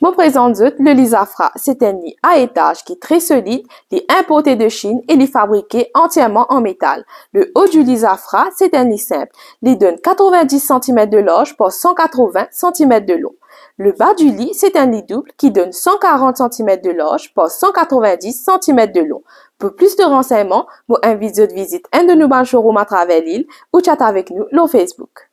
présent présente le lisafra c'est un lit à étage qui est très solide, il est importé de Chine et il est fabriqué entièrement en métal. Le haut du lisafra c'est un lit simple, il donne 90 cm de loge pour 180 cm de long. Le bas du lit, c'est un lit double qui donne 140 cm de large pour 190 cm de long. Pour plus de renseignements, vous invitez de visite un de nos showrooms à travers l'île ou chat avec nous sur Facebook.